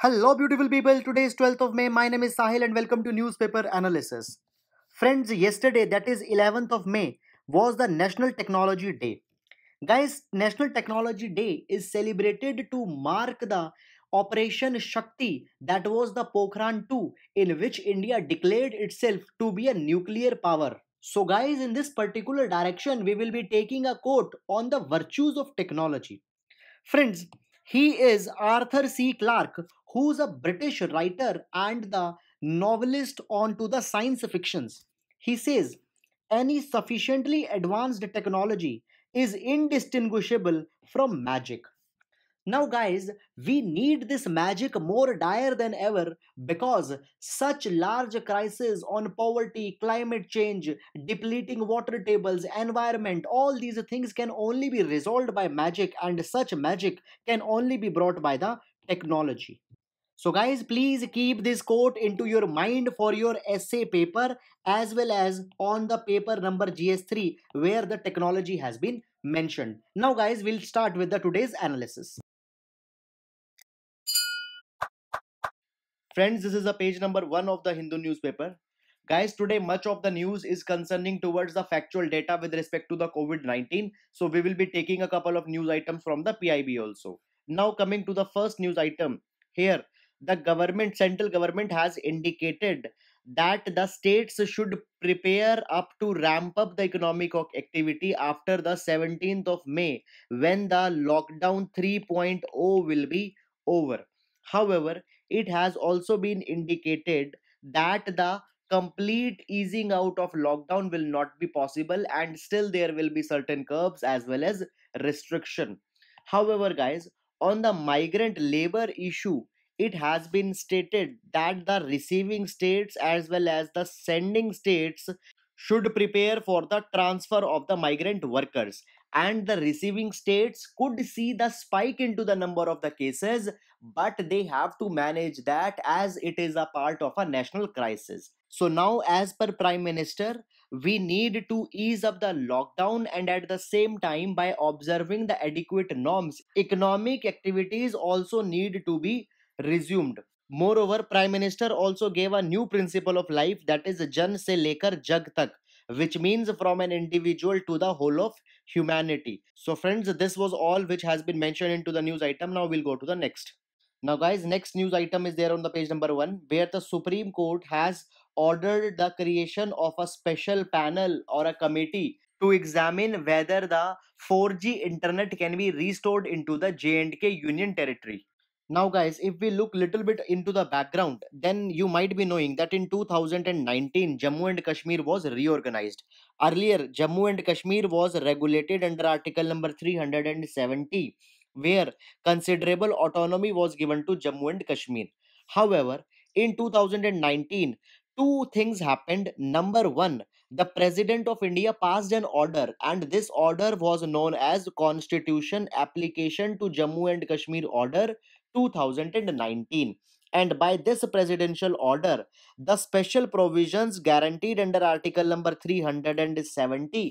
Hello beautiful people, today is 12th of May, my name is Sahil and welcome to Newspaper Analysis. Friends, yesterday that is 11th of May was the National Technology Day. Guys, National Technology Day is celebrated to mark the Operation Shakti that was the Pokhran 2 in which India declared itself to be a nuclear power. So guys, in this particular direction, we will be taking a quote on the virtues of technology. Friends, he is Arthur C. Clarke, who's a British writer and the novelist onto the science fictions. He says, any sufficiently advanced technology is indistinguishable from magic. Now, guys, we need this magic more dire than ever because such large crises on poverty, climate change, depleting water tables, environment, all these things can only be resolved by magic, and such magic can only be brought by the technology. So guys, please keep this quote into your mind for your essay paper as well as on the paper number GS3 where the technology has been mentioned. Now guys, we'll start with the today's analysis. Friends, this is a page number one of the Hindu newspaper. Guys, today much of the news is concerning towards the factual data with respect to the COVID-19. So we will be taking a couple of news items from the PIB also. Now coming to the first news item. Here, the government central government has indicated that the states should prepare up to ramp up the economic activity after the 17th of may when the lockdown 3.0 will be over however it has also been indicated that the complete easing out of lockdown will not be possible and still there will be certain curbs as well as restriction however guys on the migrant labor issue it has been stated that the receiving states as well as the sending states should prepare for the transfer of the migrant workers and the receiving states could see the spike into the number of the cases but they have to manage that as it is a part of a national crisis so now as per prime minister we need to ease up the lockdown and at the same time by observing the adequate norms economic activities also need to be resumed. Moreover, Prime Minister also gave a new principle of life that is Jan se lekar jag tak, which means from an individual to the whole of humanity. So friends, this was all which has been mentioned into the news item. Now we'll go to the next. Now guys, next news item is there on the page number 1 where the Supreme Court has ordered the creation of a special panel or a committee to examine whether the 4G internet can be restored into the J&K Union territory now guys if we look little bit into the background then you might be knowing that in 2019 jammu and kashmir was reorganized earlier jammu and kashmir was regulated under article number 370 where considerable autonomy was given to jammu and kashmir however in 2019 two things happened number 1 the president of india passed an order and this order was known as constitution application to jammu and kashmir order 2019 and by this presidential order the special provisions guaranteed under article number 370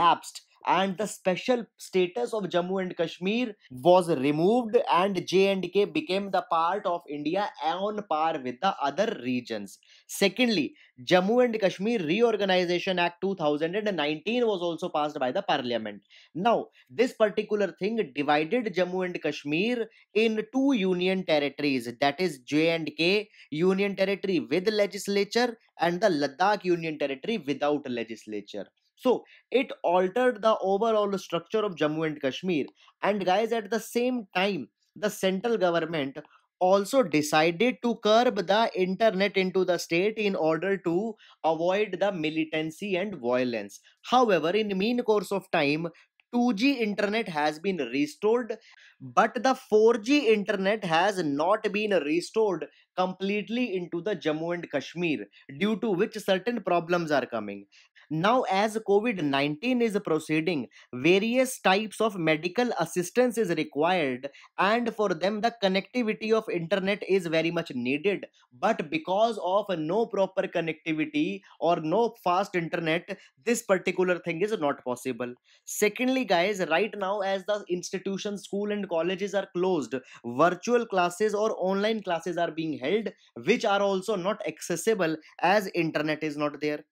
lapsed and the special status of Jammu and Kashmir was removed and J&K became the part of India on par with the other regions. Secondly, Jammu and Kashmir Reorganization Act 2019 was also passed by the parliament. Now, this particular thing divided Jammu and Kashmir in two union territories that is J&K Union Territory with legislature and the Ladakh Union Territory without legislature. So it altered the overall structure of Jammu and Kashmir. And guys, at the same time, the central government also decided to curb the internet into the state in order to avoid the militancy and violence. However, in mean course of time, 2G internet has been restored, but the 4G internet has not been restored completely into the Jammu and Kashmir, due to which certain problems are coming. Now, as COVID 19 is proceeding, various types of medical assistance is required, and for them, the connectivity of internet is very much needed. But because of no proper connectivity or no fast internet, this particular thing is not possible. Secondly, guys, right now, as the institutions, school, and colleges are closed, virtual classes or online classes are being held, which are also not accessible as internet is not there.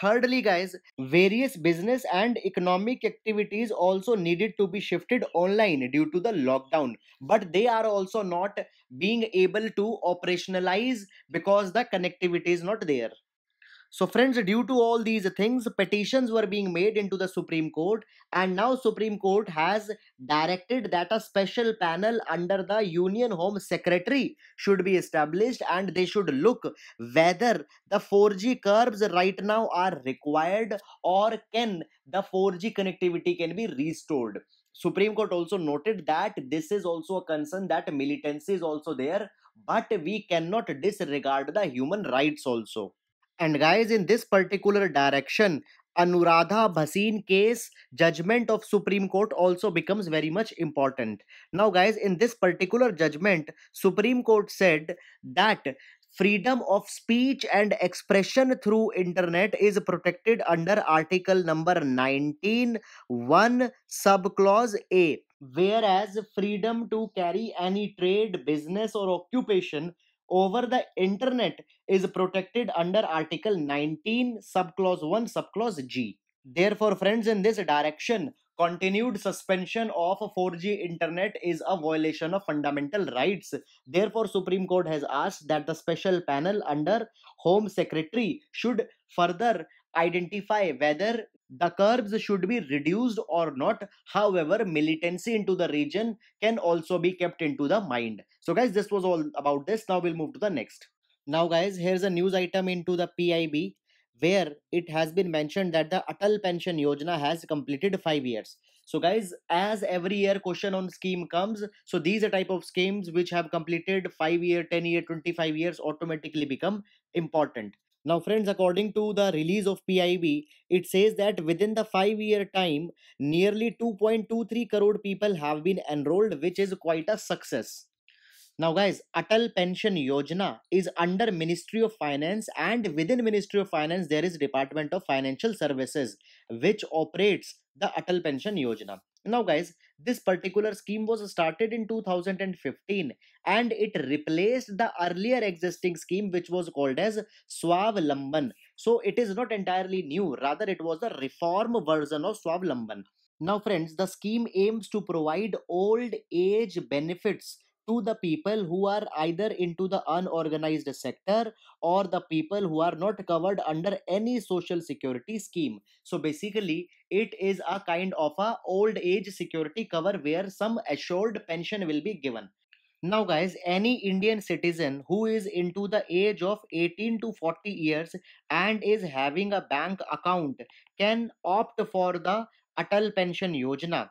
Thirdly, guys, various business and economic activities also needed to be shifted online due to the lockdown, but they are also not being able to operationalize because the connectivity is not there. So friends, due to all these things, petitions were being made into the Supreme Court and now Supreme Court has directed that a special panel under the Union Home Secretary should be established and they should look whether the 4G curbs right now are required or can the 4G connectivity can be restored. Supreme Court also noted that this is also a concern that militancy is also there but we cannot disregard the human rights also. And guys, in this particular direction, Anuradha Bhasin case judgment of Supreme Court also becomes very much important. Now guys, in this particular judgment, Supreme Court said that freedom of speech and expression through internet is protected under article number 19 1 clause a whereas freedom to carry any trade business or occupation over the internet is protected under article 19 subclause 1 subclause g therefore friends in this direction continued suspension of 4G internet is a violation of fundamental rights. Therefore, Supreme Court has asked that the special panel under Home Secretary should further identify whether the curbs should be reduced or not. However, militancy into the region can also be kept into the mind. So guys, this was all about this. Now we'll move to the next. Now guys, here's a news item into the PIB where it has been mentioned that the Atal Pension Yojana has completed 5 years. So guys, as every year question on scheme comes, so these are type of schemes which have completed 5 year, 10 year, 25 years automatically become important. Now, friends, according to the release of PIB, it says that within the five year time, nearly 2.23 crore people have been enrolled, which is quite a success. Now, guys, Atal Pension Yojana is under Ministry of Finance, and within Ministry of Finance, there is Department of Financial Services, which operates the Atal Pension Yojana. Now, guys, this particular scheme was started in 2015 and it replaced the earlier existing scheme which was called as Swavlamban. So it is not entirely new, rather it was the reform version of Swavlamban. Now friends, the scheme aims to provide old age benefits to the people who are either into the unorganized sector or the people who are not covered under any social security scheme so basically it is a kind of a old age security cover where some assured pension will be given now guys any indian citizen who is into the age of 18 to 40 years and is having a bank account can opt for the atal pension yojana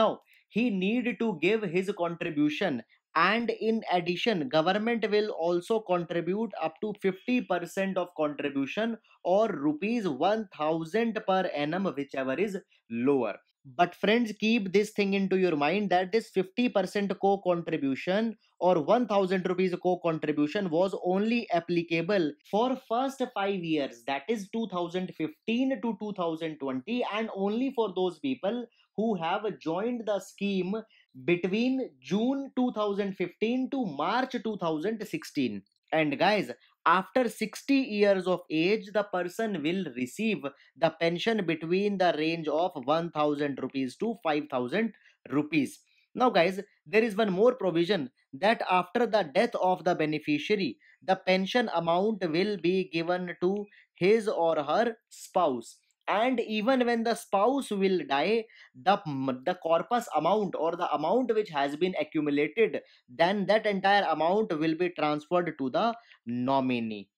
now he need to give his contribution and in addition government will also contribute up to 50% of contribution or rupees 1000 per annum whichever is lower but friends keep this thing into your mind that this 50% co-contribution or 1000 rupees co-contribution was only applicable for first 5 years that is 2015 to 2020 and only for those people who have joined the scheme between June 2015 to March 2016. And guys, after 60 years of age, the person will receive the pension between the range of 1000 rupees to 5000 rupees. Now, guys, there is one more provision that after the death of the beneficiary, the pension amount will be given to his or her spouse and even when the spouse will die the the corpus amount or the amount which has been accumulated then that entire amount will be transferred to the nominee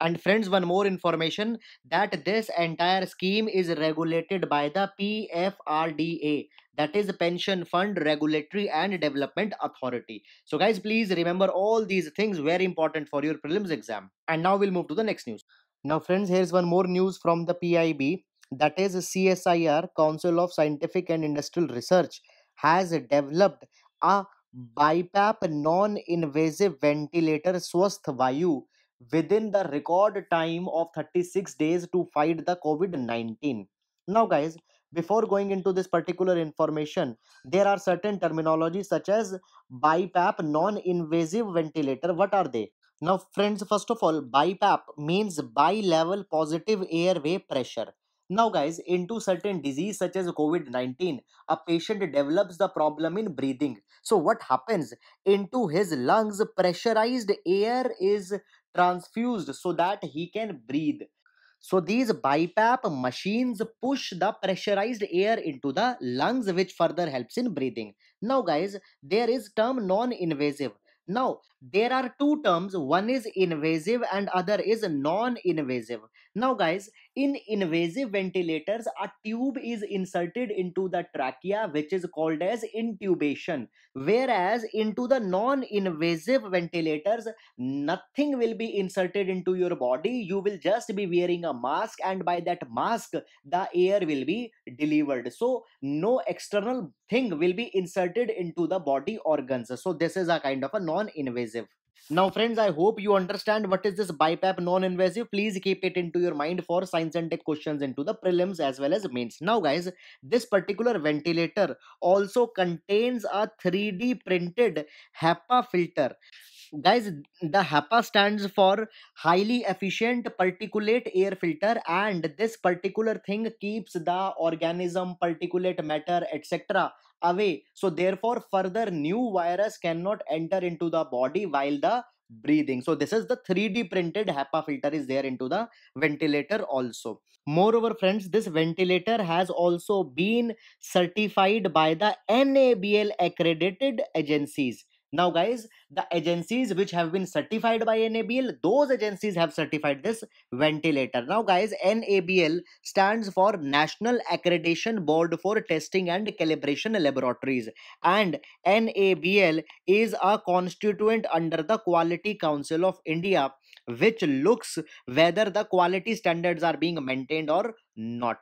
and friends one more information that this entire scheme is regulated by the PFRDA that is pension fund regulatory and development authority so guys please remember all these things very important for your prelims exam and now we'll move to the next news now friends here's one more news from the PIB that is CSIR Council of Scientific and Industrial Research has developed a BiPAP non-invasive ventilator Swasth Vayu within the record time of 36 days to fight the COVID-19. Now guys, before going into this particular information, there are certain terminologies such as BiPAP non-invasive ventilator. What are they? Now friends, first of all, BiPAP means Bi-level positive airway pressure now, guys, into certain disease such as COVID-19, a patient develops the problem in breathing. So what happens? Into his lungs, pressurized air is transfused so that he can breathe. So these BiPAP machines push the pressurized air into the lungs which further helps in breathing. Now guys, there is term non-invasive. Now, there are two terms, one is invasive and other is non-invasive. Now guys, in invasive ventilators, a tube is inserted into the trachea which is called as intubation. Whereas into the non-invasive ventilators, nothing will be inserted into your body. You will just be wearing a mask and by that mask, the air will be delivered. So no external thing will be inserted into the body organs. So this is a kind of a non-invasive. Now, friends, I hope you understand what is this BiPAP non-invasive. Please keep it into your mind for science and tech questions into the prelims as well as mains. Now, guys, this particular ventilator also contains a 3D printed HEPA filter guys the hapa stands for highly efficient particulate air filter and this particular thing keeps the organism particulate matter etc away so therefore further new virus cannot enter into the body while the breathing so this is the 3d printed hapa filter is there into the ventilator also moreover friends this ventilator has also been certified by the nabl accredited agencies now, guys, the agencies which have been certified by NABL, those agencies have certified this ventilator. Now, guys, NABL stands for National Accreditation Board for Testing and Calibration Laboratories. And NABL is a constituent under the Quality Council of India, which looks whether the quality standards are being maintained or not.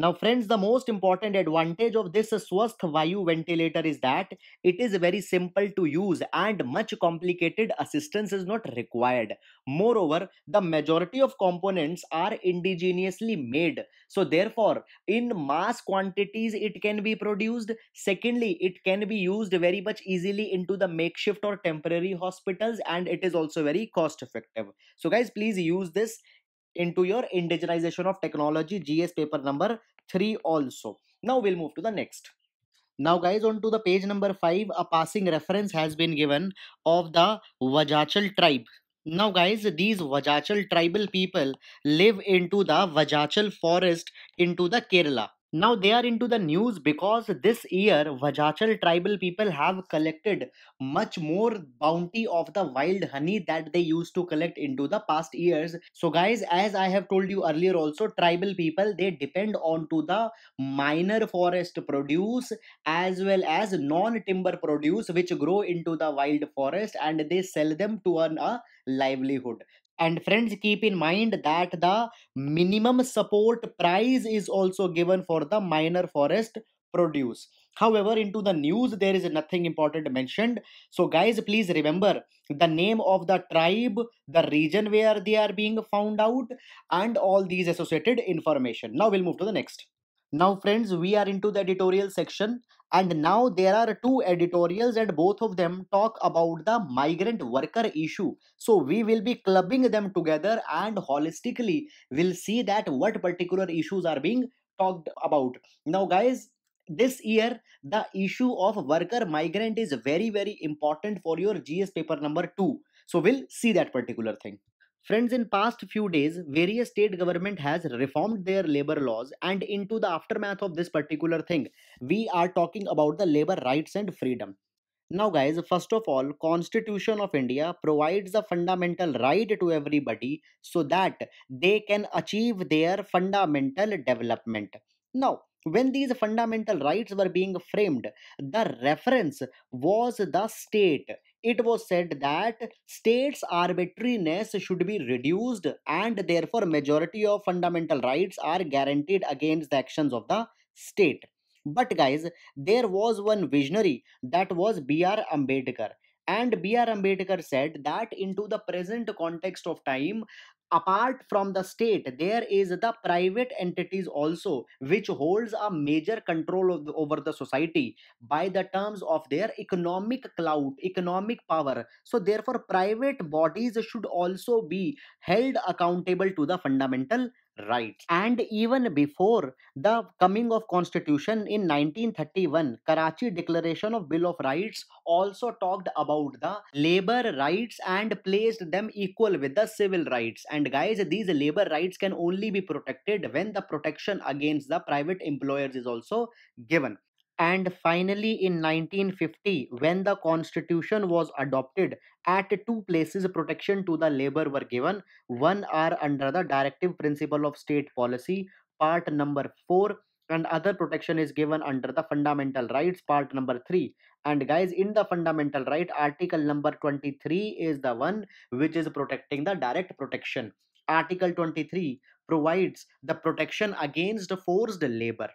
Now friends, the most important advantage of this Swasth Vayu ventilator is that it is very simple to use and much complicated assistance is not required. Moreover, the majority of components are indigenously made. So therefore, in mass quantities it can be produced. Secondly, it can be used very much easily into the makeshift or temporary hospitals and it is also very cost effective. So guys, please use this into your indigenization of technology gs paper number 3 also now we'll move to the next now guys on to the page number 5 a passing reference has been given of the vajachal tribe now guys these vajachal tribal people live into the vajachal forest into the kerala now they are into the news because this year Vajachal tribal people have collected much more bounty of the wild honey that they used to collect into the past years. So guys, as I have told you earlier also, tribal people, they depend on to the minor forest produce as well as non-timber produce which grow into the wild forest and they sell them to earn a livelihood and friends keep in mind that the minimum support price is also given for the minor forest produce however into the news there is nothing important mentioned so guys please remember the name of the tribe the region where they are being found out and all these associated information now we'll move to the next now friends we are into the editorial section and now there are two editorials, and both of them talk about the migrant worker issue. So we will be clubbing them together and holistically we'll see that what particular issues are being talked about. Now, guys, this year the issue of worker migrant is very very important for your gs paper number 2 so we'll see that particular thing Friends, in past few days, various state government has reformed their labor laws and into the aftermath of this particular thing, we are talking about the labor rights and freedom. Now guys, first of all, Constitution of India provides a fundamental right to everybody so that they can achieve their fundamental development. Now, when these fundamental rights were being framed, the reference was the state it was said that states' arbitrariness should be reduced and therefore majority of fundamental rights are guaranteed against the actions of the state. But guys, there was one visionary that was B.R. Ambedkar and B.R. Ambedkar said that into the present context of time, apart from the state there is the private entities also which holds a major control over the society by the terms of their economic clout economic power so therefore private bodies should also be held accountable to the fundamental Rights and even before the coming of constitution in 1931 karachi declaration of bill of rights also talked about the labor rights and placed them equal with the civil rights and guys these labor rights can only be protected when the protection against the private employers is also given and finally in 1950 when the constitution was adopted at two places protection to the labor were given one are under the directive principle of state policy part number 4 and other protection is given under the fundamental rights part number 3 and guys in the fundamental right article number 23 is the one which is protecting the direct protection article 23 provides the protection against forced labor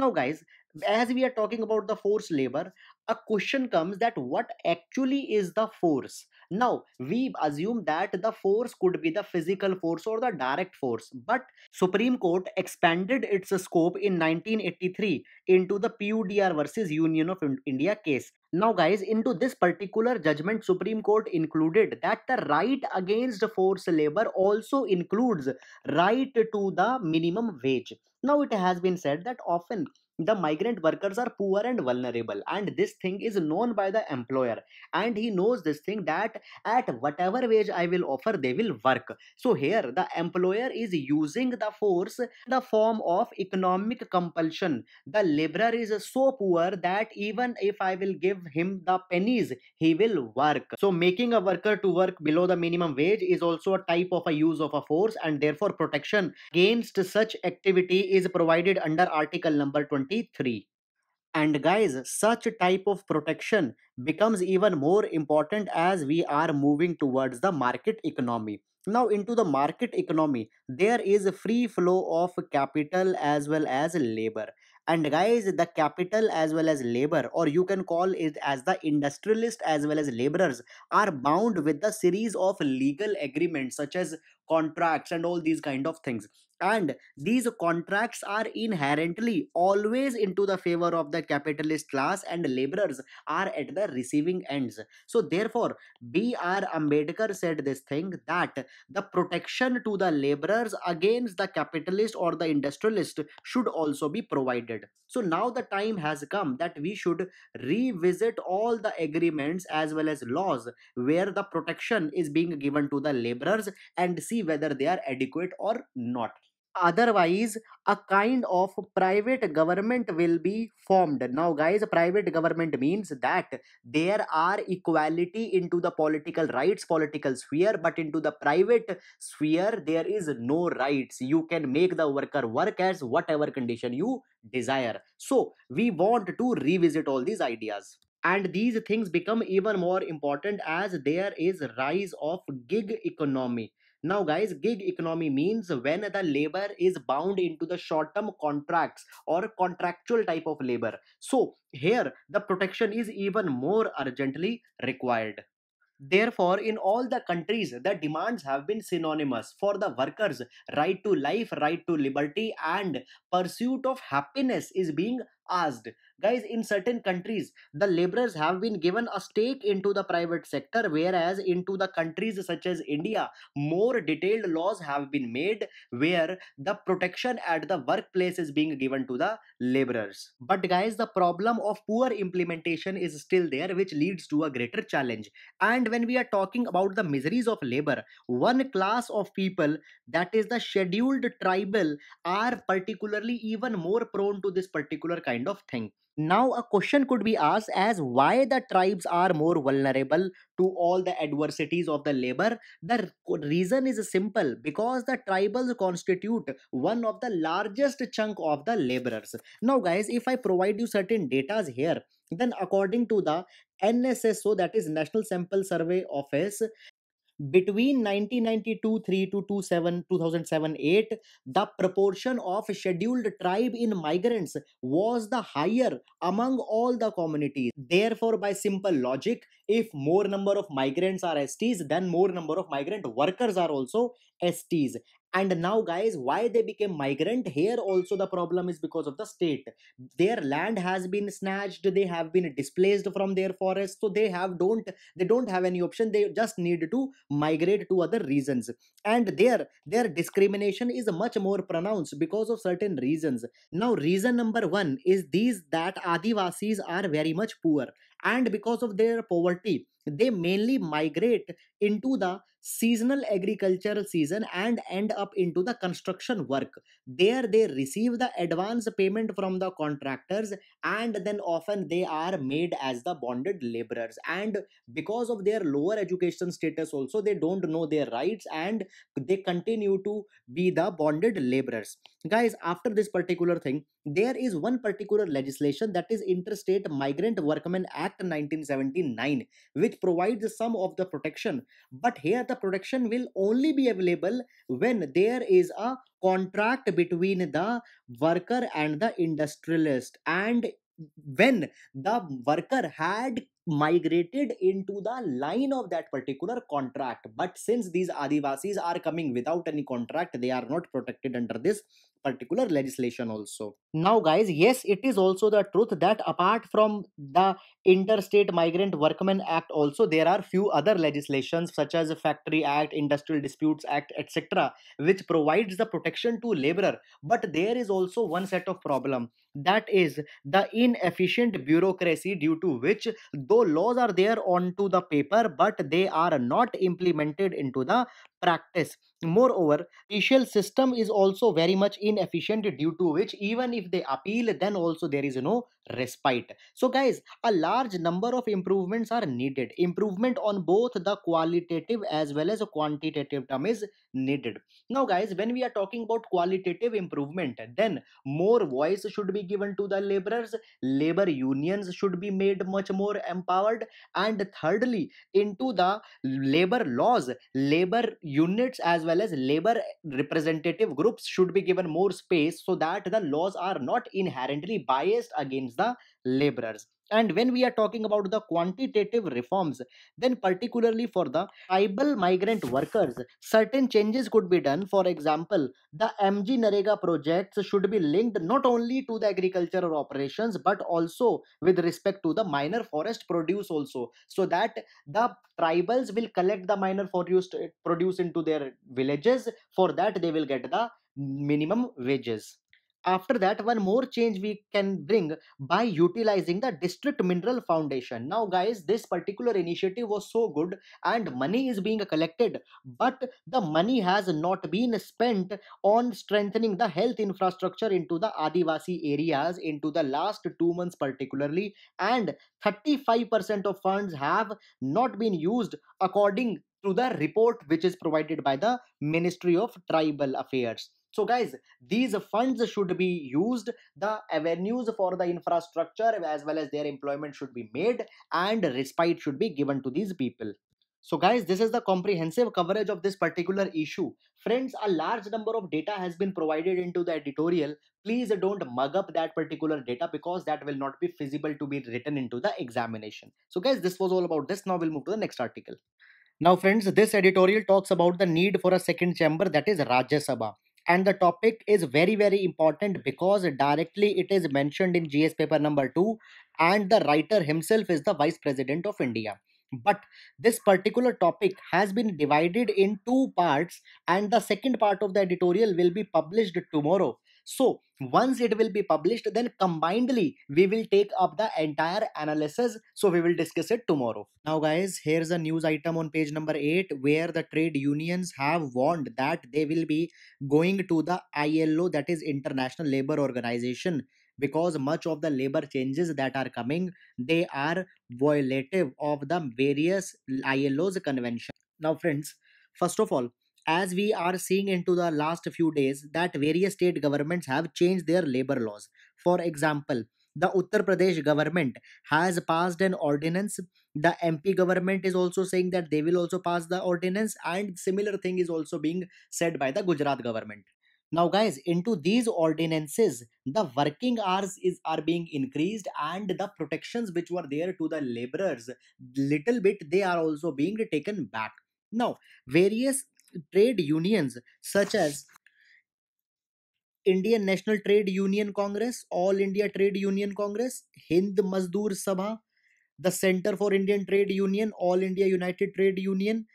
now guys as we are talking about the force labor a question comes that what actually is the force now we assume that the force could be the physical force or the direct force but supreme court expanded its scope in 1983 into the pudr versus union of india case now guys into this particular judgment supreme court included that the right against forced labor also includes right to the minimum wage now it has been said that often the migrant workers are poor and vulnerable and this thing is known by the employer and he knows this thing that at whatever wage i will offer they will work so here the employer is using the force the form of economic compulsion the laborer is so poor that even if i will give him the pennies he will work so making a worker to work below the minimum wage is also a type of a use of a force and therefore protection against such activity is provided under article number 20 and guys such type of protection becomes even more important as we are moving towards the market economy now into the market economy there is a free flow of capital as well as labor and guys the capital as well as labor or you can call it as the industrialist as well as laborers are bound with the series of legal agreements such as contracts and all these kind of things and these contracts are inherently always into the favor of the capitalist class and laborers are at the receiving ends so therefore br ambedkar said this thing that the protection to the laborers against the capitalist or the industrialist should also be provided so now the time has come that we should revisit all the agreements as well as laws where the protection is being given to the laborers and see whether they are adequate or not otherwise a kind of private government will be formed now guys private government means that there are equality into the political rights political sphere but into the private sphere there is no rights you can make the worker work as whatever condition you desire so we want to revisit all these ideas and these things become even more important as there is rise of gig economy now, guys, gig economy means when the labor is bound into the short term contracts or contractual type of labor. So, here the protection is even more urgently required. Therefore, in all the countries, the demands have been synonymous for the workers. Right to life, right to liberty, and pursuit of happiness is being asked guys in certain countries the laborers have been given a stake into the private sector whereas into the countries such as india more detailed laws have been made where the protection at the workplace is being given to the laborers but guys the problem of poor implementation is still there which leads to a greater challenge and when we are talking about the miseries of labor one class of people that is the scheduled tribal are particularly even more prone to this particular kind kind of thing. Now, a question could be asked as why the tribes are more vulnerable to all the adversities of the labor. The reason is simple because the tribals constitute one of the largest chunk of the laborers. Now, guys, if I provide you certain datas here, then according to the NSSO, that is National Sample Survey Office, between 1992-3 to 2007 8 the proportion of scheduled tribe in migrants was the higher among all the communities therefore by simple logic if more number of migrants are STs then more number of migrant workers are also STs and now guys why they became migrant here also the problem is because of the state their land has been snatched they have been displaced from their forest so they have don't they don't have any option they just need to migrate to other regions and there, their discrimination is much more pronounced because of certain reasons now reason number 1 is these that adivasis are very much poor and because of their poverty they mainly migrate into the seasonal agricultural season and end up into the construction work there they receive the advance payment from the contractors and then often they are made as the bonded laborers and because of their lower education status also they don't know their rights and they continue to be the bonded laborers guys after this particular thing there is one particular legislation that is interstate migrant workmen act 1979 which provides some of the protection but here the protection will only be available when there is a contract between the worker and the industrialist and when the worker had migrated into the line of that particular contract but since these adivasis are coming without any contract they are not protected under this particular legislation also now guys yes it is also the truth that apart from the interstate migrant workmen act also there are few other legislations such as factory act industrial disputes act etc which provides the protection to laborer but there is also one set of problem that is the inefficient bureaucracy due to which though laws are there onto the paper but they are not implemented into the practice. Moreover, judicial system is also very much inefficient due to which even if they appeal then also there is no respite. So guys, a large number of improvements are needed. Improvement on both the qualitative as well as quantitative term is needed. Now guys, when we are talking about qualitative improvement, then more voice should be given to the laborers, labor unions should be made much more empowered and thirdly into the labor laws, labor units as well as labor representative groups should be given more space so that the laws are not inherently biased against the laborers and when we are talking about the quantitative reforms then particularly for the tribal migrant workers certain changes could be done for example the mg narega projects should be linked not only to the agricultural operations but also with respect to the minor forest produce also so that the tribals will collect the minor forest produce into their villages for that they will get the minimum wages after that one more change we can bring by utilizing the district mineral foundation now guys this particular initiative was so good and money is being collected but the money has not been spent on strengthening the health infrastructure into the adivasi areas into the last 2 months particularly and 35% of funds have not been used according to the report which is provided by the ministry of tribal affairs so guys these funds should be used the avenues for the infrastructure as well as their employment should be made and respite should be given to these people so guys, this is the comprehensive coverage of this particular issue. Friends, a large number of data has been provided into the editorial. Please don't mug up that particular data because that will not be feasible to be written into the examination. So guys, this was all about this. Now we'll move to the next article. Now friends, this editorial talks about the need for a second chamber that is Rajya Sabha and the topic is very very important because directly it is mentioned in gs paper number 2 and the writer himself is the vice president of india but this particular topic has been divided in two parts and the second part of the editorial will be published tomorrow so once it will be published, then combinedly we will take up the entire analysis. So we will discuss it tomorrow. Now guys, here's a news item on page number 8 where the trade unions have warned that they will be going to the ILO that is International Labour Organization because much of the labor changes that are coming they are violative of the various ILO's convention. Now friends, first of all, as we are seeing into the last few days that various state governments have changed their labor laws for example the uttar pradesh government has passed an ordinance the mp government is also saying that they will also pass the ordinance and similar thing is also being said by the gujarat government now guys into these ordinances the working hours is are being increased and the protections which were there to the laborers little bit they are also being taken back now various trade unions such as Indian National Trade Union Congress, All India Trade Union Congress, Hind Mazdoor Sabha, the Center for Indian Trade Union, All India United Trade Union,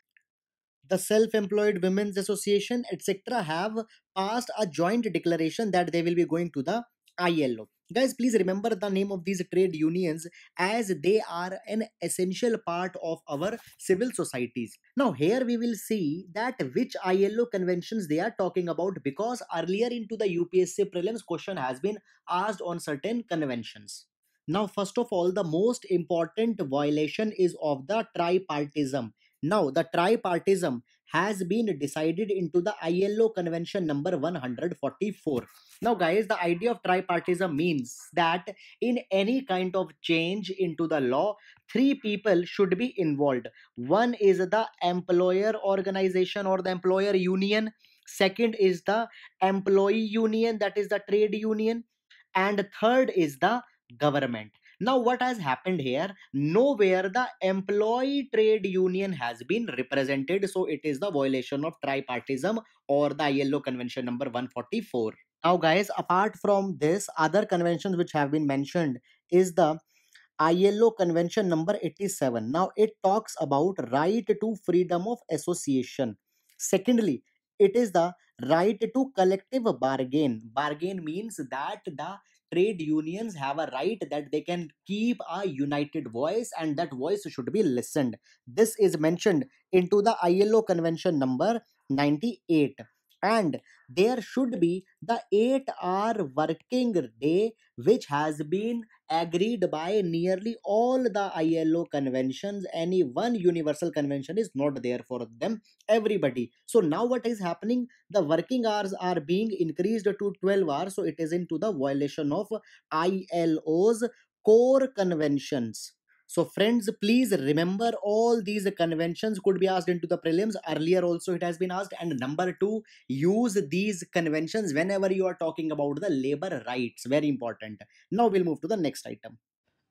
the Self Employed Women's Association, etc., have passed a joint declaration that they will be going to the ILO guys please remember the name of these trade unions as they are an essential part of our civil societies now here we will see that which ilo conventions they are talking about because earlier into the upsc prelims question has been asked on certain conventions now first of all the most important violation is of the tripartism now, the tripartism has been decided into the ILO Convention number 144. Now, guys, the idea of tripartism means that in any kind of change into the law, three people should be involved. One is the employer organization or the employer union, second is the employee union, that is the trade union, and third is the government now what has happened here nowhere the employee trade union has been represented so it is the violation of tripartism or the ILO convention number 144 now guys apart from this other conventions which have been mentioned is the ILO convention number 87 now it talks about right to freedom of association secondly it is the right to collective bargain bargain means that the trade unions have a right that they can keep a united voice and that voice should be listened this is mentioned into the ilo convention number 98 and there should be the 8 hour working day which has been agreed by nearly all the ILO conventions any one universal convention is not there for them everybody so now what is happening the working hours are being increased to 12 hours so it is into the violation of ILO's core conventions so friends, please remember all these conventions could be asked into the prelims. Earlier also it has been asked. And number two, use these conventions whenever you are talking about the labor rights. Very important. Now we'll move to the next item.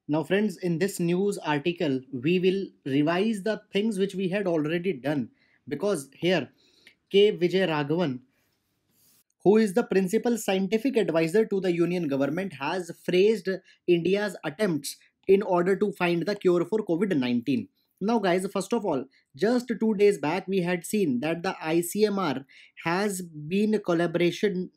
Now friends, in this news article, we will revise the things which we had already done. Because here, K. Vijay Raghavan who is the principal scientific advisor to the Union government, has phrased India's attempts in order to find the cure for COVID-19. Now guys, first of all, just two days back we had seen that the ICMR has been a collaboration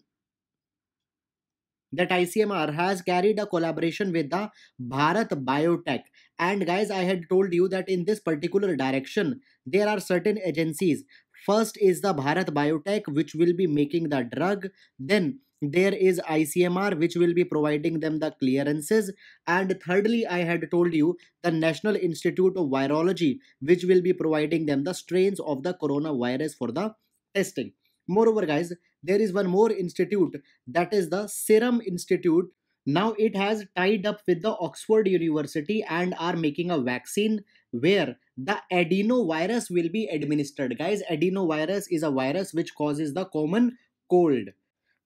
that ICMR has carried a collaboration with the Bharat Biotech. And guys, I had told you that in this particular direction, there are certain agencies. First is the Bharat Biotech, which will be making the drug. Then there is ICMR which will be providing them the clearances and thirdly I had told you the National Institute of Virology which will be providing them the strains of the coronavirus for the testing. Moreover guys there is one more institute that is the Serum Institute. Now it has tied up with the Oxford University and are making a vaccine where the adenovirus will be administered. Guys adenovirus is a virus which causes the common cold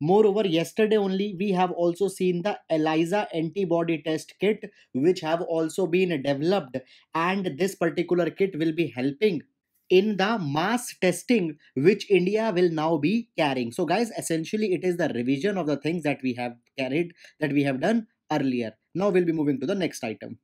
Moreover, yesterday only we have also seen the ELISA antibody test kit which have also been developed and this particular kit will be helping in the mass testing which India will now be carrying. So guys, essentially it is the revision of the things that we have carried, that we have done earlier. Now we'll be moving to the next item.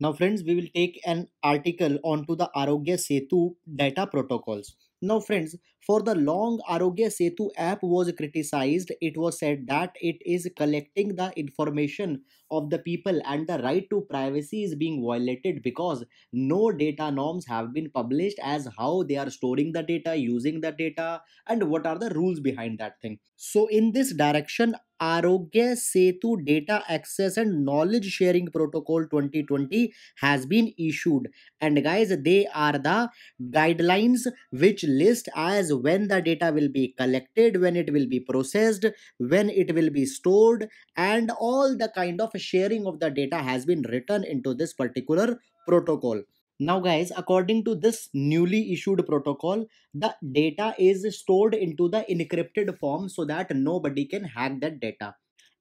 Now friends, we will take an article onto the Arogya Setu data protocols. Now friends, for the long Arogya Setu app was criticized. It was said that it is collecting the information of the people and the right to privacy is being violated because no data norms have been published as how they are storing the data, using the data and what are the rules behind that thing. So in this direction, Arogya Setu Data Access and Knowledge Sharing Protocol 2020 has been issued and guys they are the guidelines which list as when the data will be collected when it will be processed when it will be stored and all the kind of sharing of the data has been written into this particular protocol now guys, according to this newly issued protocol, the data is stored into the encrypted form so that nobody can hack that data.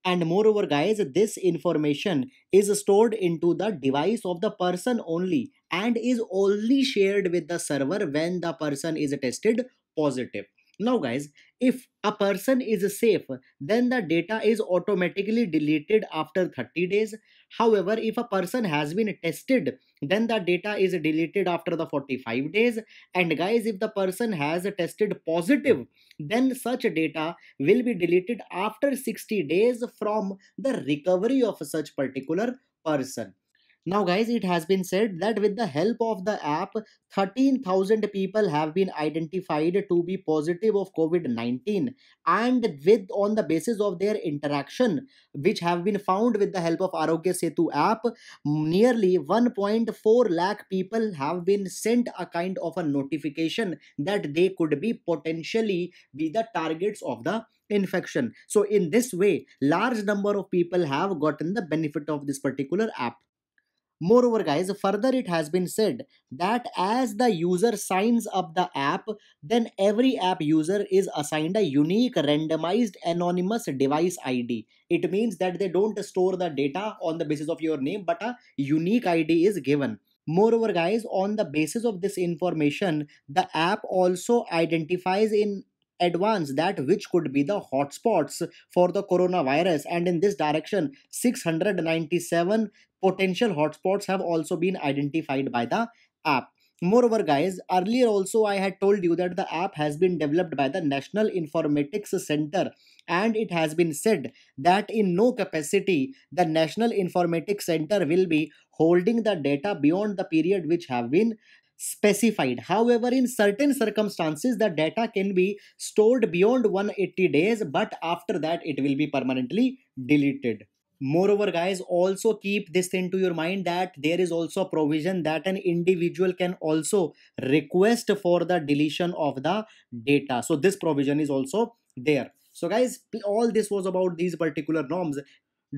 And moreover guys, this information is stored into the device of the person only and is only shared with the server when the person is tested positive. Now guys, if a person is safe, then the data is automatically deleted after 30 days. However, if a person has been tested, then the data is deleted after the 45 days. And guys, if the person has tested positive, then such data will be deleted after 60 days from the recovery of such particular person. Now guys, it has been said that with the help of the app, 13,000 people have been identified to be positive of COVID-19 and with on the basis of their interaction, which have been found with the help of Arogya Setu app, nearly 1.4 lakh people have been sent a kind of a notification that they could be potentially be the targets of the infection. So in this way, large number of people have gotten the benefit of this particular app. Moreover, guys, further it has been said that as the user signs up the app, then every app user is assigned a unique randomized anonymous device ID. It means that they don't store the data on the basis of your name, but a unique ID is given. Moreover, guys, on the basis of this information, the app also identifies in advance that which could be the hotspots for the coronavirus. And in this direction, 697 potential hotspots have also been identified by the app. Moreover, guys, earlier also I had told you that the app has been developed by the National Informatics Center and it has been said that in no capacity the National Informatics Center will be holding the data beyond the period which have been specified. However, in certain circumstances, the data can be stored beyond 180 days, but after that, it will be permanently deleted. Moreover, guys, also keep this thing to your mind that there is also a provision that an individual can also request for the deletion of the data. So this provision is also there. So guys, all this was about these particular norms.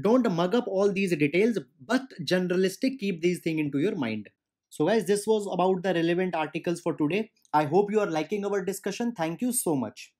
Don't mug up all these details, but generalistic keep these thing into your mind. So guys, this was about the relevant articles for today. I hope you are liking our discussion. Thank you so much.